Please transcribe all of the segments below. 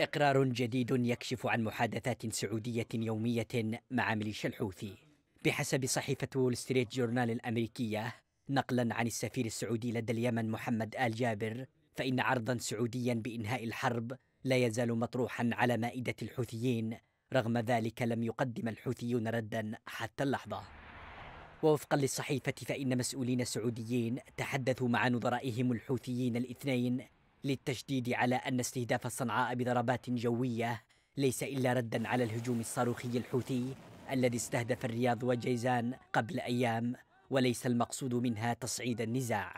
إقرار جديد يكشف عن محادثات سعودية يومية مع ميليشيا الحوثي بحسب صحيفة وول ستريت جورنال الأمريكية نقلا عن السفير السعودي لدى اليمن محمد آل جابر فإن عرضا سعوديا بإنهاء الحرب لا يزال مطروحا على مائدة الحوثيين رغم ذلك لم يقدم الحوثيون ردا حتى اللحظة ووفقا للصحيفة فإن مسؤولين سعوديين تحدثوا مع نظرائهم الحوثيين الاثنين للتشديد على أن استهداف صنعاء بضربات جوية ليس إلا ردا على الهجوم الصاروخي الحوثي الذي استهدف الرياض وجيزان قبل أيام وليس المقصود منها تصعيد النزاع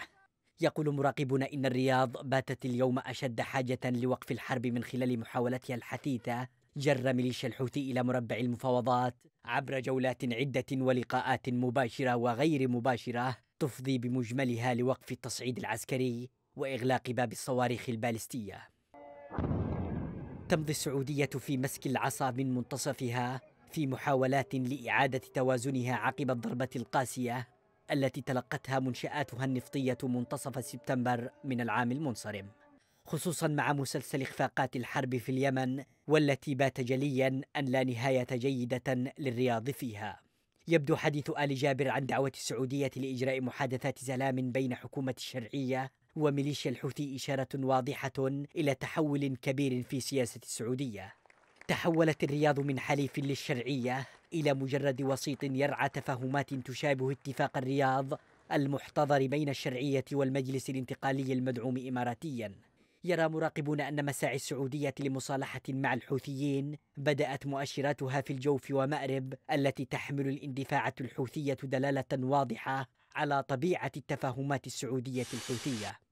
يقول مراقبون إن الرياض باتت اليوم أشد حاجة لوقف الحرب من خلال محاولتها الحثيثة جر ميليشيا الحوثي إلى مربع المفاوضات عبر جولات عدة ولقاءات مباشرة وغير مباشرة تفضي بمجملها لوقف التصعيد العسكري وإغلاق باب الصواريخ البالستية تمضي السعودية في مسك العصا من منتصفها في محاولات لإعادة توازنها عقب الضربة القاسية التي تلقتها منشآتها النفطية منتصف سبتمبر من العام المنصرم خصوصا مع مسلسل إخفاقات الحرب في اليمن والتي بات جليا أن لا نهاية جيدة للرياض فيها يبدو حديث آل جابر عن دعوة السعودية لإجراء محادثات سلام بين حكومة الشرعية وميليشيا الحوثي إشارة واضحة إلى تحول كبير في سياسة السعودية تحولت الرياض من حليف للشرعية إلى مجرد وسيط يرعى تفاهمات تشابه اتفاق الرياض المحتضر بين الشرعية والمجلس الانتقالي المدعوم إماراتياً يرى مراقبون أن مساعي السعودية لمصالحة مع الحوثيين بدأت مؤشراتها في الجوف ومأرب التي تحمل الاندفاعة الحوثية دلالة واضحة على طبيعة التفاهمات السعودية الحوثية